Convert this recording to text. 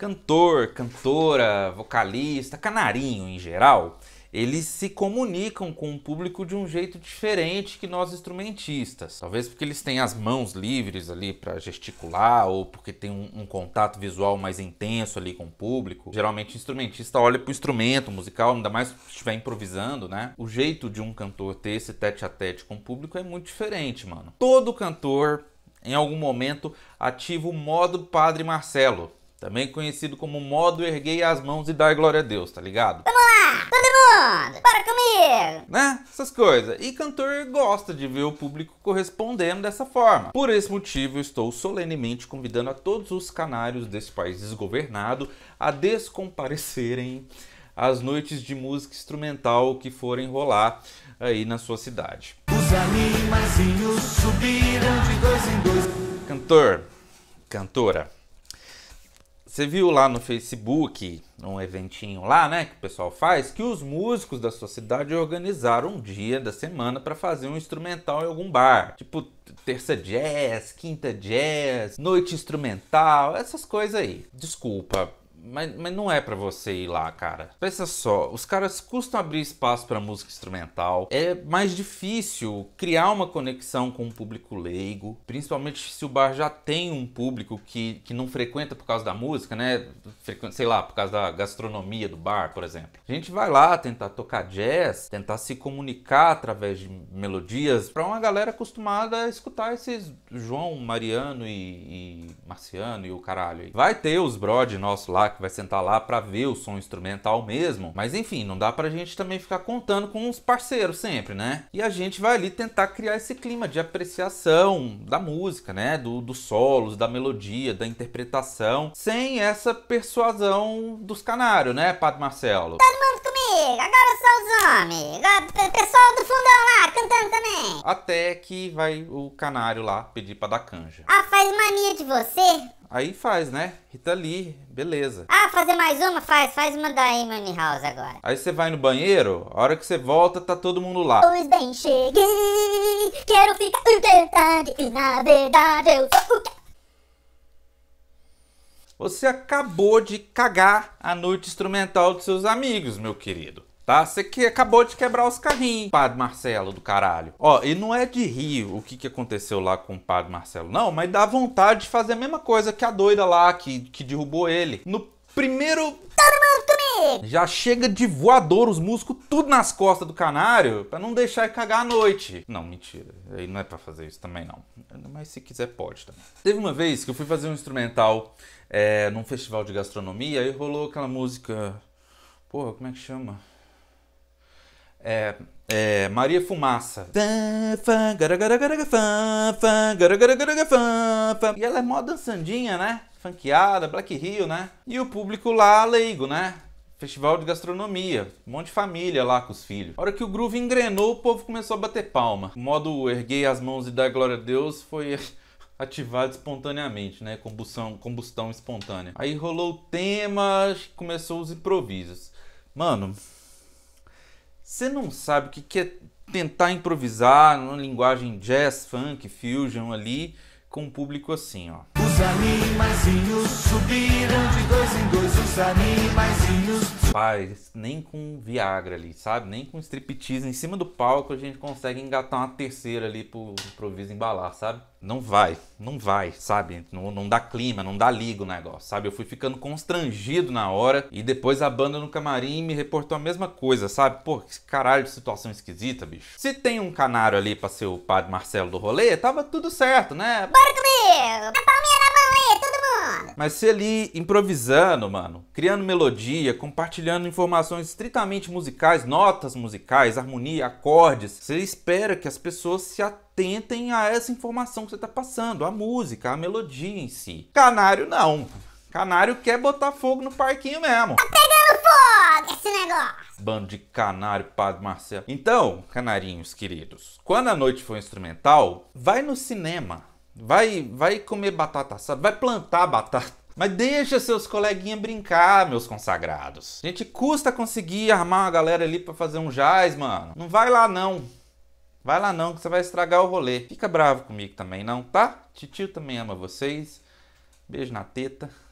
Cantor, cantora, vocalista, canarinho em geral, eles se comunicam com o público de um jeito diferente que nós instrumentistas. Talvez porque eles têm as mãos livres ali para gesticular ou porque tem um, um, contato visual mais intenso ali com o público. Geralmente o instrumentista olha pro instrumento musical, ainda mais se estiver improvisando, né? O jeito de um cantor ter esse tete a tete com o público é muito diferente, mano. Todo cantor em algum momento ativa o modo Padre Marcelo, também conhecido como modo erguer as mãos e dar glória a Deus, tá ligado? Vamos lá, todo mundo, bora comigo! Né? Essas coisas. E cantor gosta de ver o público correspondendo dessa forma. Por esse motivo, estou solenemente convidando a todos os canários desse país desgovernado a descomparecerem às noites de música instrumental que forem rolar aí na sua cidade. Os animazinhos subiram de dois em dois. Cantor, cantora você viu lá no Facebook, um eventinho lá, né, que o pessoal faz, que os músicos da sua cidade organizaram um dia da semana para fazer um instrumental em algum bar. Tipo, terça jazz, quinta jazz, noite instrumental, essas coisas aí. Desculpa, mas, mas não é para você ir lá, cara. Pensa só, os caras custam abrir espaço para música instrumental. É mais difícil criar uma conexão com o um público leigo, principalmente se o bar já tem um público que, que não frequenta por causa da música, né? Frequenta, Sei lá, por causa da gastronomia do bar, por exemplo. A gente vai lá tentar tocar jazz, tentar se comunicar através de melodias para uma galera acostumada a escutar esses João, Mariano e, e Marciano e o caralho. Vai ter os brod nosso lá que vai sentar lá para ver o som instrumental mesmo. Mas enfim, não dá pra gente também ficar contando com uns parceiros sempre, né? E a gente vai ali tentar criar esse clima de apreciação da música, né? Do, dos solos, da melodia, da interpretação, sem essa persuasão dos canários, né, Padre Marcelo? Todo tá mundo comigo, agora só os homens, agora, pessoal do fundão lá, cantando também. Até que vai o canário lá pedir pra dar canja. Ah, faz mania de você? Aí faz, né? Rita Lee, beleza. Ah, fazer mais uma? Faz, faz uma da Amy House agora. Aí você vai no banheiro, a hora que você volta, tá todo mundo lá. Pois bem, cheguei, quero ficar em verdade, e na verdade eu sou o quê? Você acabou de cagar a noite instrumental dos seus amigos, meu querido tá? Você que acabou de quebrar os carrinhos, Padre Marcelo do caralho. Ó, e não é de rir o que, que aconteceu lá com o Padre Marcelo, não, mas dá vontade de fazer a mesma coisa que a doida lá que, que derrubou ele. No primeiro. Já chega de voador os músculos tudo nas costas do canário para não deixar ele cagar à noite. Não, mentira. Aí não é para fazer isso também, não. Mas se quiser, pode também. Teve uma vez que eu fui fazer um instrumental é, num festival de gastronomia e rolou aquela música. Porra, como é que chama? É, é, Maria Fumaça. E ela é mó dançandinha, né? Funkeada, Black Rio, né? E o público lá leigo, né? Festival de gastronomia, um monte de família lá com os filhos. A hora que o groove engrenou, o povo começou a bater palma. O modo erguei as mãos e dar glória a Deus foi ativado espontaneamente, né? Combustão, combustão espontânea. Aí rolou o tema, começou os improvisos. Mano, você não sabe o que é tentar improvisar numa linguagem jazz, funk, fusion ali com um público assim, ó. Os animaizinhos subiram de dois em dois, os animaizinhos Paz, nem com Viagra ali, sabe? Nem com striptease em cima do palco a gente consegue engatar uma terceira ali pro improviso embalar, sabe? Não vai, não vai, sabe? Não, não dá clima, não dá liga o negócio, sabe? Eu fui ficando constrangido na hora e depois a banda no camarim me reportou a mesma coisa, sabe? Pô, que caralho de situação esquisita, bicho. Se tem um canário ali pra ser o padre Marcelo do rolê, tava tudo certo, né? Bora comigo! A Palmeira mas se ali improvisando, mano, criando melodia, compartilhando informações estritamente musicais, notas musicais, harmonia, acordes, você espera que as pessoas se atentem a essa informação que você está passando, a música, a melodia em si. Canário não. Canário quer botar fogo no parquinho mesmo. Tá pegando fogo esse negócio! Bando de canário, Padre Marcelo. Então, canarinhos queridos, quando a noite for instrumental, vai no cinema vai, vai comer batata assada, vai plantar batata. Mas deixa seus coleguinhas brincar, meus consagrados. A gente custa conseguir armar uma galera ali para fazer um jazz, mano. Não vai lá não. Vai lá não, que você vai estragar o rolê. Fica bravo comigo também, não, tá? Titio também ama vocês. Beijo na teta.